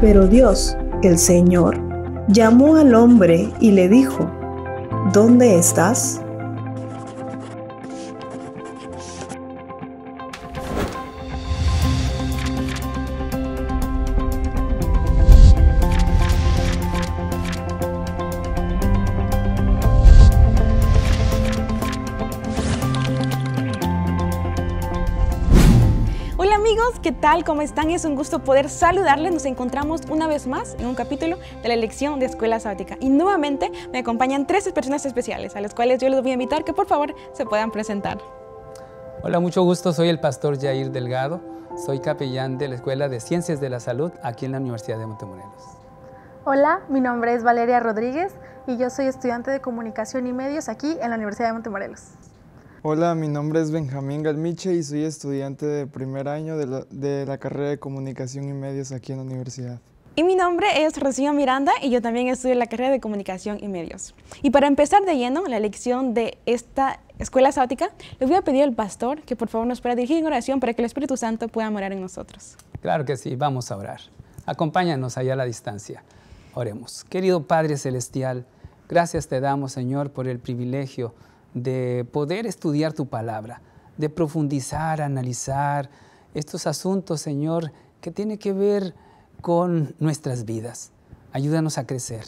Pero Dios, el Señor, llamó al hombre y le dijo, ¿dónde estás? ¿Cómo están? Es un gusto poder saludarles. Nos encontramos una vez más en un capítulo de la elección de Escuela Sabática. Y nuevamente me acompañan tres personas especiales, a las cuales yo les voy a invitar que por favor se puedan presentar. Hola, mucho gusto. Soy el pastor Jair Delgado. Soy capellán de la Escuela de Ciencias de la Salud aquí en la Universidad de Montemorelos. Hola, mi nombre es Valeria Rodríguez y yo soy estudiante de Comunicación y Medios aquí en la Universidad de Montemorelos. Hola, mi nombre es Benjamín Galmiche y soy estudiante de primer año de la, carrera de Comunicación y Medios aquí en la universidad. Y mi nombre es Rocío Miranda y yo también estudio la carrera de Comunicación y Medios. Y para empezar de lleno la lección de esta escuela sática, les voy a pedir al pastor que por favor nos pueda dirigir en oración para que el Espíritu Santo pueda morar en nosotros. Claro que sí, vamos a orar. Acompáñanos allá a la distancia. Oremos. Querido Padre Celestial, gracias te damos, Señor, por el privilegio de poder estudiar tu palabra, de profundizar, analizar estos asuntos, Señor, que tiene que ver con nuestras vidas. Ayúdanos a crecer,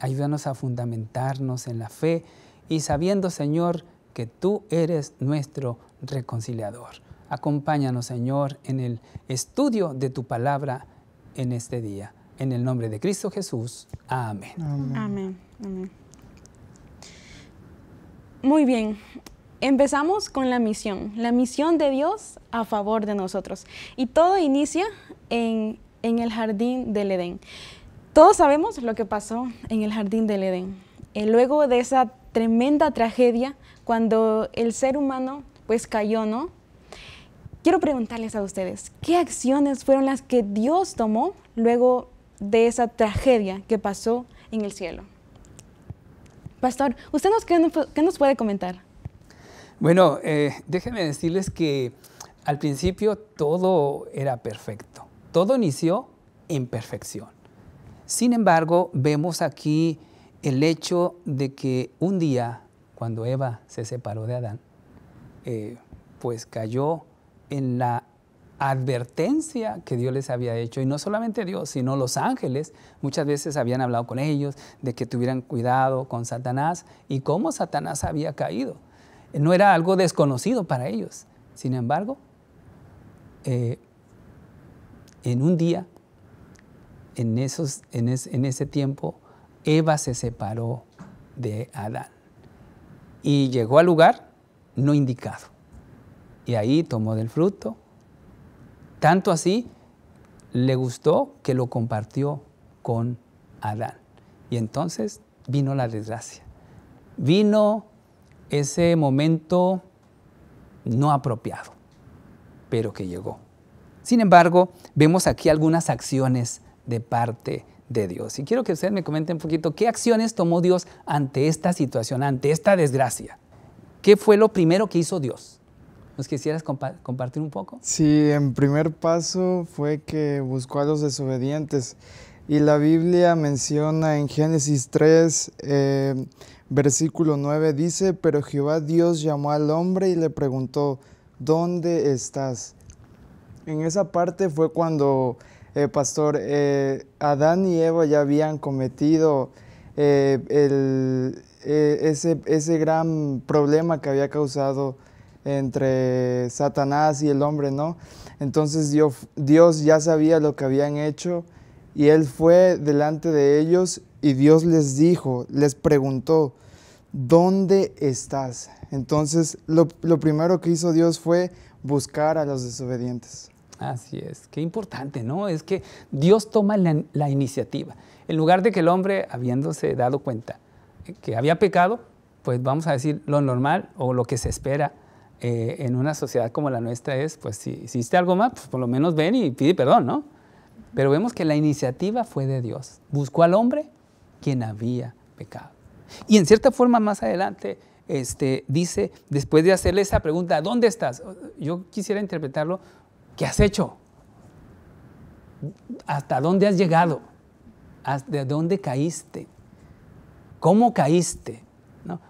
ayúdanos a fundamentarnos en la fe y sabiendo, Señor, que tú eres nuestro reconciliador. Acompáñanos, Señor, en el estudio de tu palabra en este día. En el nombre de Cristo Jesús. Amén. Amén. Amén. Muy bien. Empezamos con la misión, la misión de Dios a favor de nosotros. Y todo inicia en, el jardín del Edén. Todos sabemos lo que pasó en el jardín del Edén. Eh, luego de esa tremenda tragedia, cuando el ser humano pues cayó, ¿no? Quiero preguntarles a ustedes, ¿qué acciones fueron las que Dios tomó luego de esa tragedia que pasó en el cielo? Pastor, ¿usted nos, qué, nos puede comentar? Bueno, eh, déjenme decirles que al principio todo era perfecto. Todo inició en perfección. Sin embargo, vemos aquí el hecho de que un día, cuando Eva se separó de Adán, eh, pues cayó en la advertencia que Dios les había hecho, y no solamente Dios, sino los ángeles, muchas veces habían hablado con ellos de que tuvieran cuidado con Satanás y cómo Satanás había caído. No era algo desconocido para ellos. Sin embargo, eh, en un día, en, esos, en, en ese tiempo, Eva se separó de Adán y llegó al lugar no indicado. Y ahí tomó del fruto tanto así le gustó que lo compartió con Adán. Y entonces vino la desgracia. Vino ese momento no apropiado, pero que llegó. Sin embargo, vemos aquí algunas acciones de parte de Dios. Y quiero que ustedes me comenten un poquito qué acciones tomó Dios ante esta situación, ante esta desgracia. ¿Qué fue lo primero que hizo Dios? ¿Nos quisieras compartir un poco? Sí, en primer paso fue que buscó a los desobedientes. Y la Biblia menciona en Génesis 3, eh, versículo 9, dice, pero Jehová Dios llamó al hombre y le preguntó, ¿dónde estás? En esa parte fue cuando, eh, pastor, eh, Adán y Eva ya habían cometido ese, ese gran problema que había causado entre Satanás y el hombre, ¿no? Entonces Dios, ya sabía lo que habían hecho y él fue delante de ellos y Dios les dijo, les preguntó, ¿dónde estás? Entonces lo, primero que hizo Dios fue buscar a los desobedientes. Así es, qué importante, ¿no? Es que Dios toma la, la, iniciativa. En lugar de que el hombre, habiéndose dado cuenta que había pecado, pues vamos a decir lo normal o lo que se espera eh, en una sociedad como la nuestra es, pues si hiciste algo más, pues por lo menos ven y pide perdón, ¿no? Pero vemos que la iniciativa fue de Dios. Buscó al hombre quien había pecado. Y en cierta forma más adelante este, dice, después de hacerle esa pregunta, ¿dónde estás? Yo quisiera interpretarlo, ¿qué has hecho? ¿Hasta dónde has llegado? ¿De dónde caíste? ¿Cómo caíste?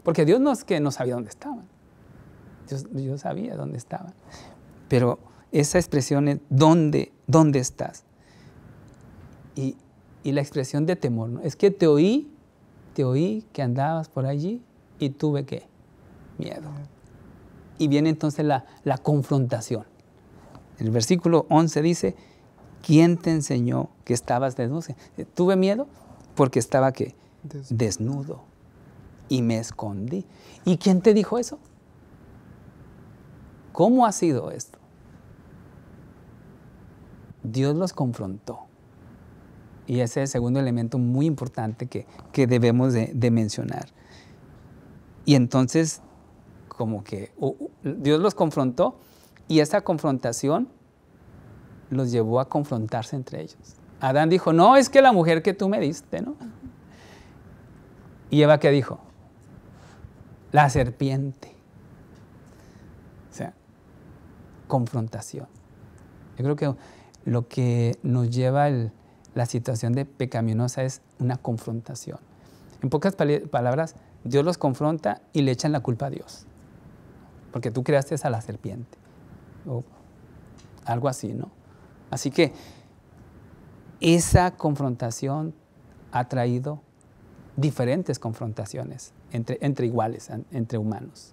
Porque Dios no es que no sabía dónde estaban. Yo, sabía dónde estaba. Pero esa expresión es, ¿dónde, dónde estás? Y, la expresión de temor, es que te oí, te oí que andabas por allí y tuve que, miedo. Y viene entonces la, confrontación. El versículo 11 dice, ¿quién te enseñó que estabas desnudo? Tuve miedo porque estaba que desnudo. desnudo y me escondí. ¿Y quién te dijo eso? ¿Cómo ha sido esto? Dios los confrontó. Y ese es el segundo elemento muy importante que, debemos de, mencionar. Y entonces, como que Dios los confrontó y esa confrontación los llevó a confrontarse entre ellos. Adán dijo, no, es que la mujer que tú me diste, ¿no? Y Eva ¿qué dijo, la serpiente. confrontación. Yo creo que lo que nos lleva el, la situación de pecaminosa es una confrontación. En pocas palabras, Dios los confronta y le echan la culpa a Dios. Porque tú creaste a la serpiente. O algo así, ¿no? Así que esa confrontación ha traído diferentes confrontaciones entre, entre iguales, entre humanos.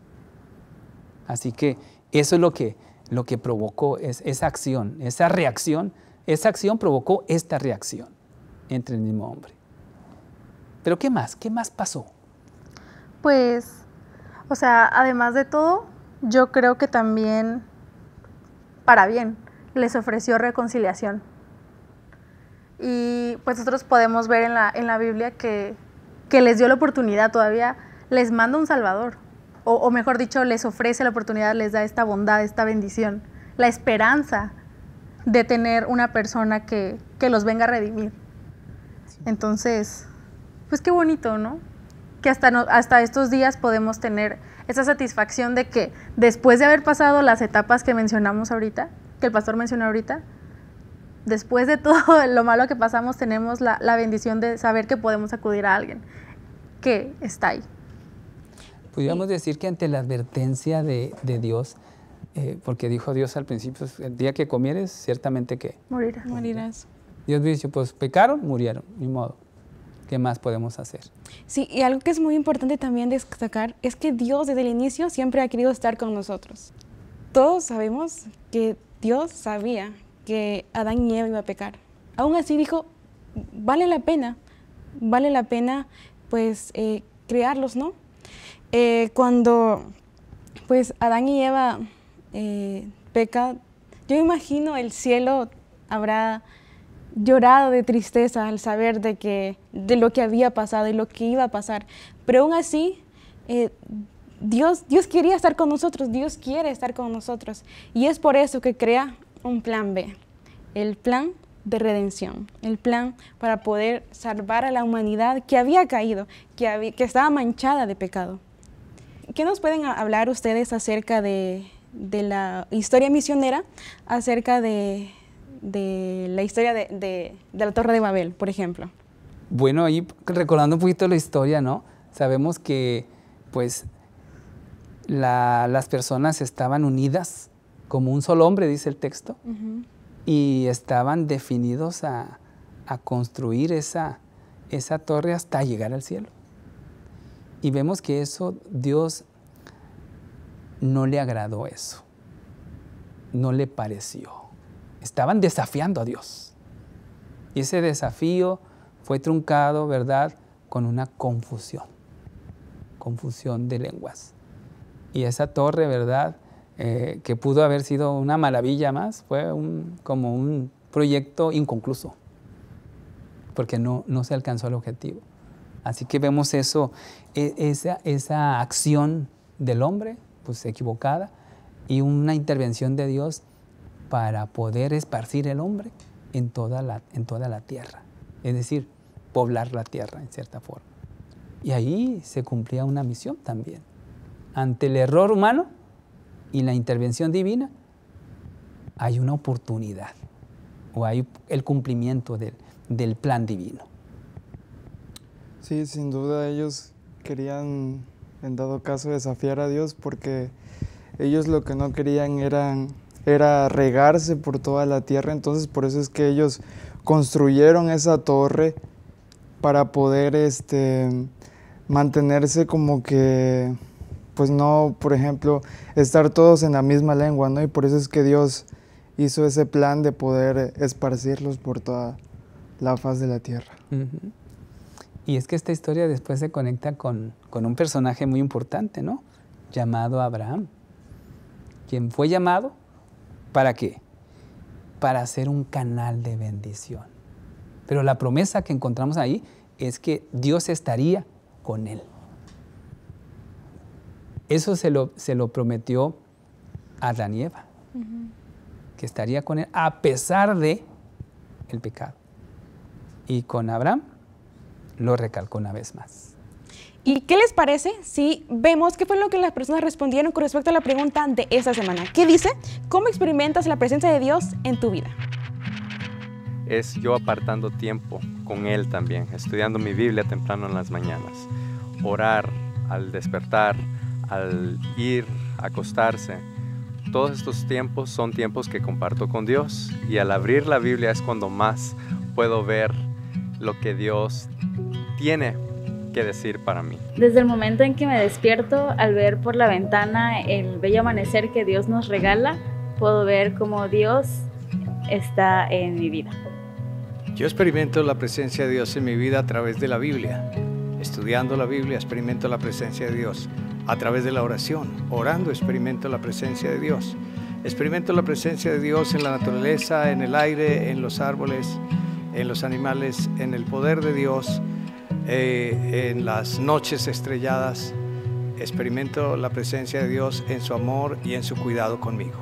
Así que eso es lo que lo que provocó es esa acción, esa reacción, esa acción provocó esta reacción entre el mismo hombre. Pero ¿qué más? ¿Qué más pasó? Pues, o sea, además de todo, yo creo que también, para bien, les ofreció reconciliación. Y pues nosotros podemos ver en la, Biblia que, que les dio la oportunidad todavía, les manda un Salvador o, mejor dicho, les ofrece la oportunidad, les da esta bondad, esta bendición, la esperanza de tener una persona que, los venga a redimir. Entonces, pues qué bonito, ¿no? Que hasta, hasta estos días podemos tener esa satisfacción de que después de haber pasado las etapas que mencionamos ahorita, que el pastor mencionó ahorita, después de todo lo malo que pasamos, tenemos la, la bendición de saber que podemos acudir a alguien que está ahí. Podríamos decir que ante la advertencia de, Dios, eh, porque dijo Dios al principio, el día que comieres, ciertamente que morirás. morirás. Dios dice, pues pecaron, murieron, ni modo. ¿Qué más podemos hacer? Sí, y algo que es muy importante también destacar es que Dios desde el inicio siempre ha querido estar con nosotros. Todos sabemos que Dios sabía que Adán y Eva iba a pecar. Aún así dijo, vale la pena, vale la pena pues eh, crearlos, ¿no? Eh, cuando pues Adán y Eva eh, pecan, peca, yo imagino el cielo habrá llorado de tristeza al saber de, que, de lo que había pasado y lo que iba a pasar. Pero aún así, eh, Dios, Dios quería estar con nosotros, Dios quiere estar con nosotros. Y es por eso que crea un plan B, el plan de redención, el plan para poder salvar a la humanidad que había caído, que, que estaba manchada de pecado. ¿Qué nos pueden hablar ustedes acerca de, la historia misionera, acerca de, la historia de, la Torre de Babel, por ejemplo? Bueno, ahí recordando un poquito la historia, ¿no? Sabemos que, pues, las personas estaban unidas como un solo hombre, dice el texto, y estaban definidos a, construir esa torre hasta llegar al cielo. Y vemos que eso, Dios no le agradó eso, no le pareció. Estaban desafiando a Dios. Y ese desafío fue truncado, ¿verdad?, con una confusión, confusión de lenguas. Y esa torre, ¿verdad?, eh, que pudo haber sido una maravilla más, fue un, como un proyecto inconcluso, porque no, no se alcanzó el objetivo. Así que vemos eso, e, esa, esa acción del hombre, pues equivocada, y una intervención de Dios para poder esparcir el hombre en toda la, en toda la tierra. Es decir, poblar la tierra en cierta forma. Y ahí se cumplía una misión también. Ante el error humano y la intervención divina, hay una oportunidad o hay el cumplimiento del plan divino. Sí, sin duda ellos querían, en dado caso, desafiar a Dios porque ellos lo que no querían eran, era regarse por toda la tierra, entonces por eso es que ellos construyeron esa torre para poder este, mantenerse como que, pues no, por ejemplo, estar todos en la misma lengua, ¿no? Y por eso es que Dios hizo ese plan de poder esparcirlos por toda la faz de la tierra. Y es que esta historia después se conecta con, un personaje muy importante, ¿no? Llamado Abraham, quien fue llamado para qué? Para ser un canal de bendición. Pero la promesa que encontramos ahí es que Dios estaría con él. Eso se lo, se lo prometió a Adán y que estaría con él a pesar de el pecado. Y con Abraham lo recalcó una vez más. ¿Y qué les parece si vemos qué fue lo que las personas respondieron con respecto a la pregunta de esta semana? ¿Qué dice? ¿Cómo experimentas la presencia de Dios en tu vida? Es yo apartando tiempo con Él también, estudiando mi Biblia temprano en las mañanas, orar al despertar, al ir, a acostarse. Todos estos tiempos son tiempos que comparto con Dios y al abrir la Biblia es cuando más puedo ver lo que Dios tiene que decir para mí. Desde el momento en que me despierto, al ver por la ventana el bello amanecer que Dios nos regala, puedo ver cómo Dios está en mi vida. Yo experimento la presencia de Dios en mi vida a través de la Biblia. Estudiando la Biblia experimento la presencia de Dios. A través de la oración, orando experimento la presencia de Dios. Experimento la presencia de Dios en la naturaleza, en el aire, en los árboles, en los animales, en el poder de Dios, eh, en las noches estrelladas. Experimento la presencia de Dios en su amor y en su cuidado conmigo.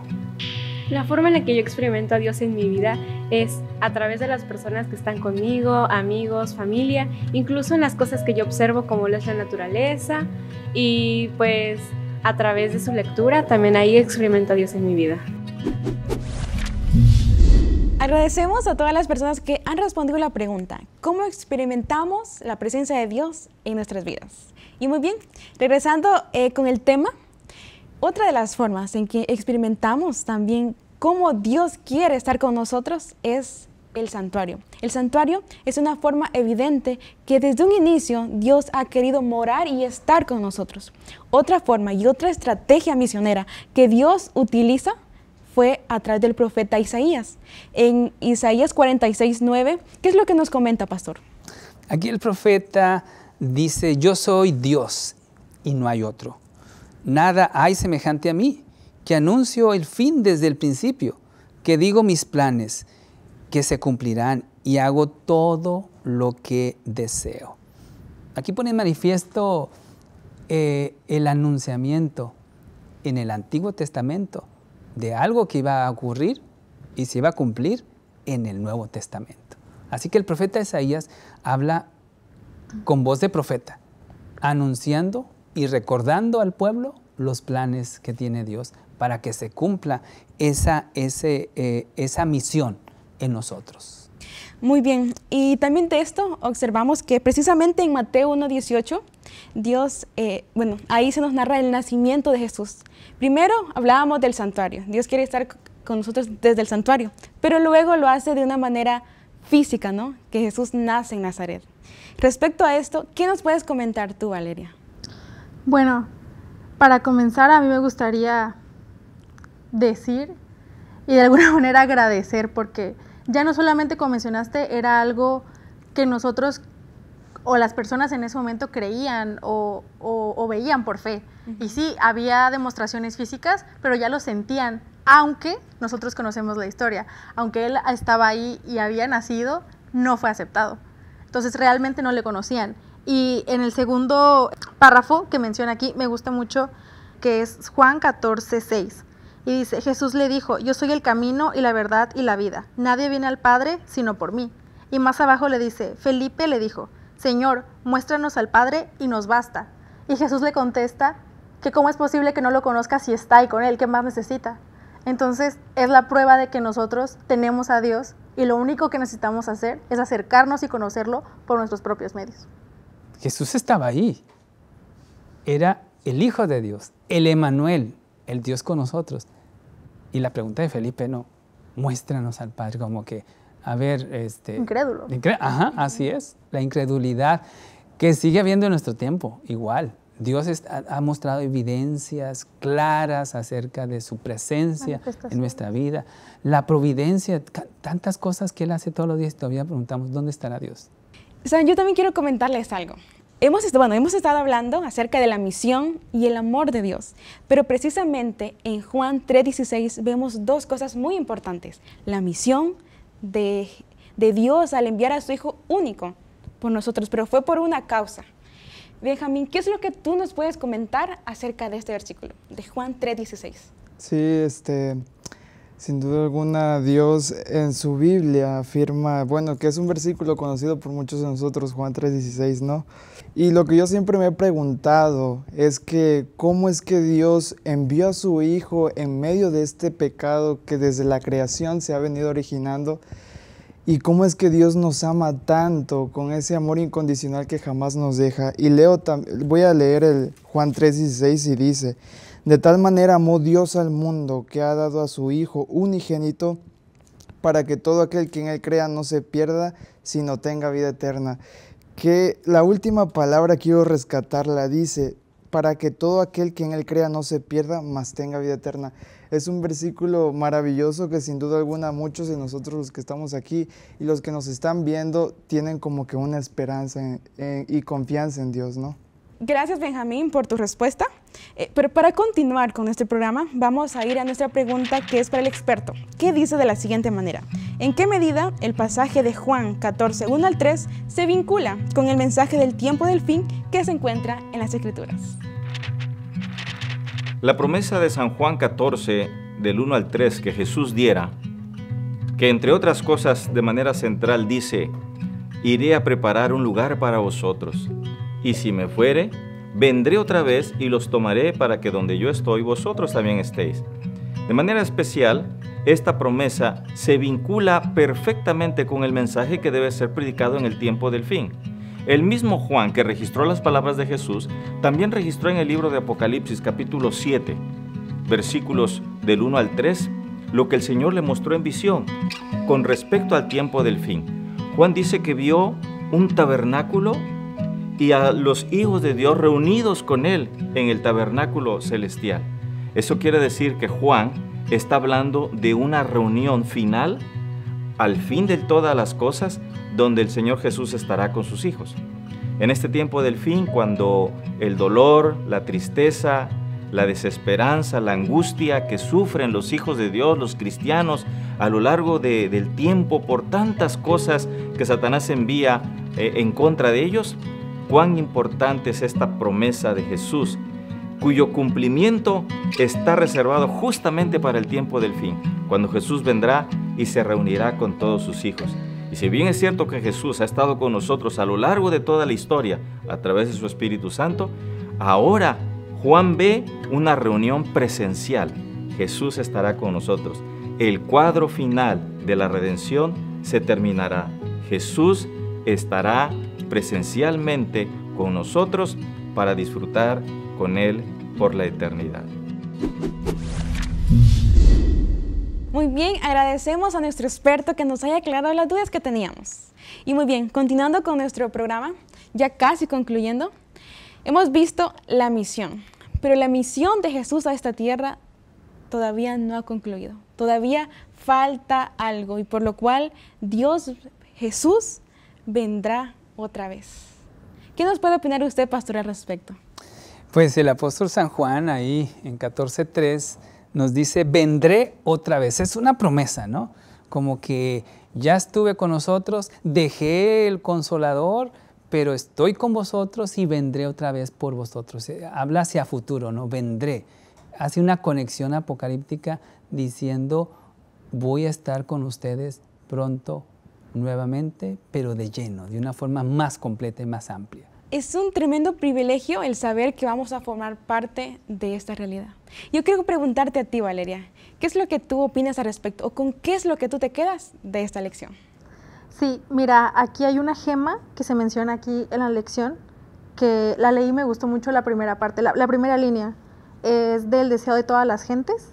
La forma en la que yo experimento a Dios en mi vida es a través de las personas que están conmigo, amigos, familia, incluso en las cosas que yo observo como lo es la naturaleza y pues a través de su lectura también ahí experimento a Dios en mi vida. Agradecemos a todas las personas que han respondido la pregunta, ¿cómo experimentamos la presencia de Dios en nuestras vidas? Y muy bien, regresando eh, con el tema, otra de las formas en que experimentamos también cómo Dios quiere estar con nosotros es el santuario. El santuario es una forma evidente que desde un inicio Dios ha querido morar y estar con nosotros. Otra forma y otra estrategia misionera que Dios utiliza fue a través del profeta Isaías. En Isaías 46, 9, ¿qué es lo que nos comenta, pastor? Aquí el profeta dice, yo soy Dios y no hay otro. Nada hay semejante a mí, que anuncio el fin desde el principio, que digo mis planes, que se cumplirán y hago todo lo que deseo. Aquí pone en manifiesto eh, el anunciamiento en el Antiguo Testamento de algo que iba a ocurrir y se iba a cumplir en el Nuevo Testamento. Así que el profeta Isaías habla con voz de profeta, anunciando y recordando al pueblo los planes que tiene Dios para que se cumpla esa, eh, esa misión en nosotros. Muy bien, y también de esto observamos que precisamente en Mateo 1.18, Dios, eh, bueno, ahí se nos narra el nacimiento de Jesús. Primero hablábamos del santuario, Dios quiere estar con nosotros desde el santuario, pero luego lo hace de una manera física, ¿no? Que Jesús nace en Nazaret. Respecto a esto, ¿qué nos puedes comentar tú, Valeria? Bueno, para comenzar a mí me gustaría decir y de alguna manera agradecer porque ya no solamente como mencionaste era algo que nosotros o las personas en ese momento creían o, veían por fe. Y sí, había demostraciones físicas, pero ya lo sentían, aunque nosotros conocemos la historia, aunque él estaba ahí y había nacido, no fue aceptado. Entonces realmente no le conocían. Y en el segundo párrafo que menciona aquí, me gusta mucho, que es Juan 14, 6. Y dice, Jesús le dijo, yo soy el camino y la verdad y la vida. Nadie viene al Padre sino por mí. Y más abajo le dice, Felipe le dijo, Señor, muéstranos al Padre y nos basta. Y Jesús le contesta que cómo es posible que no lo conozca si está ahí con él, ¿qué más necesita? Entonces es la prueba de que nosotros tenemos a Dios y lo único que necesitamos hacer es acercarnos y conocerlo por nuestros propios medios. Jesús estaba ahí. Era el Hijo de Dios, el Emanuel, el Dios con nosotros. Y la pregunta de Felipe no, muéstranos al Padre como que, a ver, este... Incrédulo. Ajá, así es, la incredulidad que sigue habiendo en nuestro tiempo, igual. Dios ha mostrado evidencias claras acerca de su presencia en nuestra vida, la providencia, tantas cosas que Él hace todos los días y todavía preguntamos, ¿dónde estará Dios? O sea, yo también quiero comentarles algo. Hemos, bueno, hemos estado hablando acerca de la misión y el amor de Dios, pero precisamente en Juan 3:16 vemos dos cosas muy importantes. La misión de, de Dios al enviar a su Hijo único por nosotros, pero fue por una causa. Benjamín, ¿qué es lo que tú nos puedes comentar acerca de este versículo de Juan 3:16? Sí, este, sin duda alguna, Dios en su Biblia afirma, bueno, que es un versículo conocido por muchos de nosotros, Juan 3:16, ¿no? Y lo que yo siempre me he preguntado es que cómo es que Dios envió a su Hijo en medio de este pecado que desde la creación se ha venido originando y cómo es que Dios nos ama tanto con ese amor incondicional que jamás nos deja. Y leo, voy a leer el Juan 3:16 y dice, de tal manera amó Dios al mundo que ha dado a su Hijo unigénito para que todo aquel que en Él crea no se pierda, sino tenga vida eterna. Que la última palabra quiero rescatarla, dice, para que todo aquel que en Él crea no se pierda, mas tenga vida eterna. Es un versículo maravilloso que sin duda alguna muchos de nosotros los que estamos aquí y los que nos están viendo tienen como que una esperanza y confianza en Dios, ¿no? Gracias, Benjamín, por tu respuesta. Eh, pero para continuar con este programa, vamos a ir a nuestra pregunta que es para el experto, ¿Qué dice de la siguiente manera. ¿En qué medida el pasaje de Juan 14, 1 al 3 se vincula con el mensaje del tiempo del fin que se encuentra en las Escrituras? La promesa de San Juan 14, del 1 al 3, que Jesús diera, que entre otras cosas de manera central dice, iré a preparar un lugar para vosotros y si me fuere, vendré otra vez y los tomaré para que donde yo estoy vosotros también estéis. De manera especial, esta promesa se vincula perfectamente con el mensaje que debe ser predicado en el tiempo del fin. El mismo Juan que registró las palabras de Jesús, también registró en el libro de Apocalipsis capítulo 7, versículos del 1 al 3, lo que el Señor le mostró en visión con respecto al tiempo del fin. Juan dice que vio un tabernáculo y a los hijos de Dios reunidos con Él en el tabernáculo celestial. Eso quiere decir que Juan está hablando de una reunión final, al fin de todas las cosas, donde el Señor Jesús estará con sus hijos. En este tiempo del fin, cuando el dolor, la tristeza, la desesperanza, la angustia que sufren los hijos de Dios, los cristianos, a lo largo del tiempo por tantas cosas que Satanás envía eh, en contra de ellos, cuán importante es esta promesa de Jesús, cuyo cumplimiento está reservado justamente para el tiempo del fin, cuando Jesús vendrá y se reunirá con todos sus hijos. Y si bien es cierto que Jesús ha estado con nosotros a lo largo de toda la historia a través de su Espíritu Santo, ahora Juan ve una reunión presencial. Jesús estará con nosotros. El cuadro final de la redención se terminará. Jesús estará presencialmente con nosotros para disfrutar con Él por la eternidad. Muy bien, agradecemos a nuestro experto que nos haya aclarado las dudas que teníamos. Y muy bien, continuando con nuestro programa, ya casi concluyendo, hemos visto la misión, pero la misión de Jesús a esta tierra todavía no ha concluido, todavía falta algo y por lo cual Dios Jesús vendrá otra vez. ¿Qué nos puede opinar usted, pastor, al respecto? Pues el apóstol San Juan ahí en 14.3 nos dice, vendré otra vez. Es una promesa, ¿no? Como que ya estuve con nosotros, dejé el consolador, pero estoy con vosotros y vendré otra vez por vosotros. Eh, habla hacia futuro, ¿no? Vendré. Hace una conexión apocalíptica diciendo, voy a estar con ustedes pronto nuevamente, pero de lleno, de una forma más completa y más amplia. Es un tremendo privilegio el saber que vamos a formar parte de esta realidad. Yo quiero preguntarte a ti, Valeria, ¿qué es lo que tú opinas al respecto o con qué es lo que tú te quedas de esta lección? Sí, mira, aquí hay una gema que se menciona aquí en la lección, que la leí y me gustó mucho la primera parte, la, la primera línea, es del deseo de todas las gentes,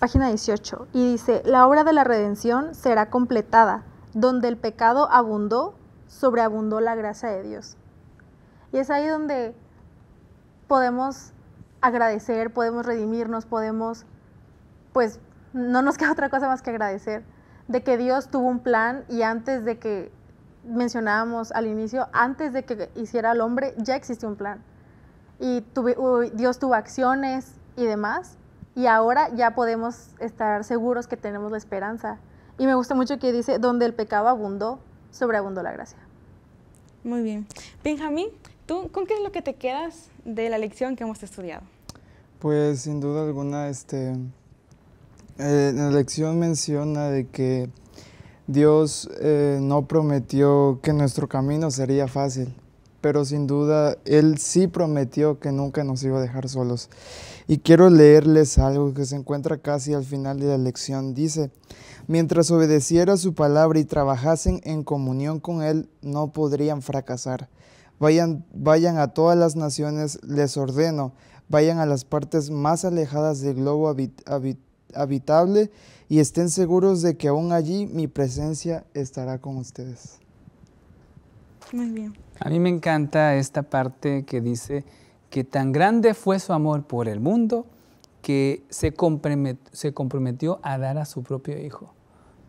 página 18, y dice, la obra de la redención será completada donde el pecado abundó, sobreabundó la gracia de Dios. Y es ahí donde podemos agradecer, podemos redimirnos, podemos, pues no nos queda otra cosa más que agradecer de que Dios tuvo un plan y antes de que mencionábamos al inicio, antes de que hiciera el hombre, ya existió un plan. Y Dios tuvo acciones y demás, y ahora ya podemos estar seguros que tenemos la esperanza y me gusta mucho que dice, donde el pecado abundó, sobreabundó la gracia. Muy bien. Benjamín, ¿tú con qué es lo que te quedas de la lección que hemos estudiado? Pues sin duda alguna, este, eh, la lección menciona de que Dios eh, no prometió que nuestro camino sería fácil, pero sin duda Él sí prometió que nunca nos iba a dejar solos. Y quiero leerles algo que se encuentra casi al final de la lección. Dice, Mientras obedeciera su palabra y trabajasen en comunión con Él, no podrían fracasar. Vayan, vayan a todas las naciones, les ordeno, vayan a las partes más alejadas del globo habitable y estén seguros de que aún allí mi presencia estará con ustedes. bien. A mí me encanta esta parte que dice que tan grande fue su amor por el mundo que se comprometió, se comprometió a dar a su propio Hijo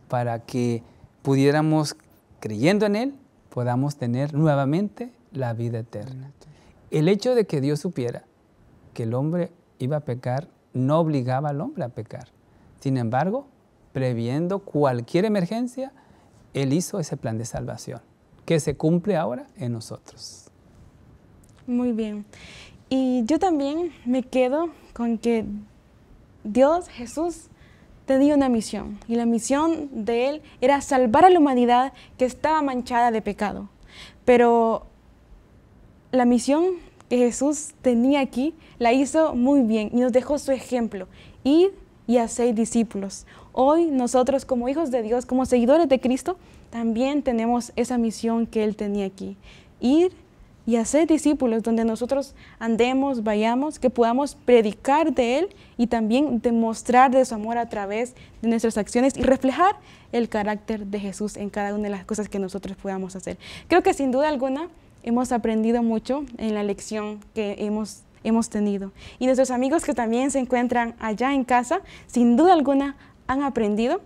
para que pudiéramos, creyendo en Él, podamos tener nuevamente la vida eterna. El hecho de que Dios supiera que el hombre iba a pecar no obligaba al hombre a pecar. Sin embargo, previendo cualquier emergencia, Él hizo ese plan de salvación, que se cumple ahora en nosotros. Muy bien. Y yo también me quedo con que Dios, Jesús, tenía una misión y la misión de Él era salvar a la humanidad que estaba manchada de pecado. Pero la misión que Jesús tenía aquí la hizo muy bien y nos dejó su ejemplo. Ir y hacéis discípulos. Hoy nosotros como hijos de Dios, como seguidores de Cristo, también tenemos esa misión que Él tenía aquí. Ir y hacer discípulos donde nosotros andemos, vayamos, que podamos predicar de Él y también demostrar de su amor a través de nuestras acciones y reflejar el carácter de Jesús en cada una de las cosas que nosotros podamos hacer. Creo que sin duda alguna hemos aprendido mucho en la lección que hemos hemos tenido. Y nuestros amigos que también se encuentran allá en casa, sin duda alguna han aprendido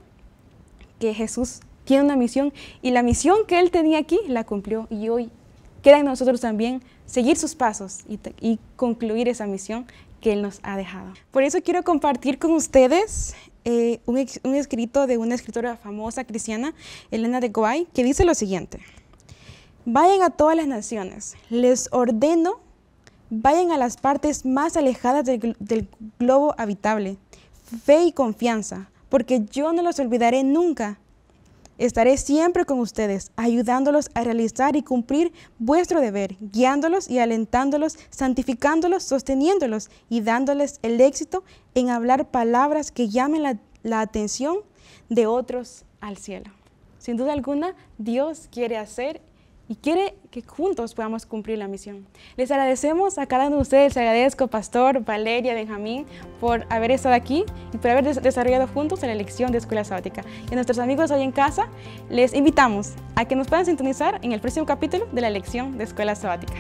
que Jesús tiene una misión y la misión que él tenía aquí la cumplió y hoy queda en nosotros también seguir sus pasos y, concluir esa misión que Él nos ha dejado. Por eso quiero compartir con ustedes eh, un, escrito de una escritora famosa cristiana, Elena de Guay, que dice lo siguiente. Vayan a todas las naciones, les ordeno, vayan a las partes más alejadas del globo habitable, fe y confianza, porque yo no los olvidaré nunca Estaré siempre con ustedes, ayudándolos a realizar y cumplir vuestro deber, guiándolos y alentándolos, santificándolos, sosteniéndolos y dándoles el éxito en hablar palabras que llamen la, atención de otros al cielo. Sin duda alguna, Dios quiere hacer y quiere que juntos podamos cumplir la misión. Les agradecemos a cada uno de ustedes, les agradezco Pastor, Valeria, Benjamín, por haber estado aquí y por haber desarrollado juntos la lección de Escuela Sabática. Y a nuestros amigos hoy en casa, les invitamos a que nos puedan sintonizar en el próximo capítulo de la lección de Escuela Sabática.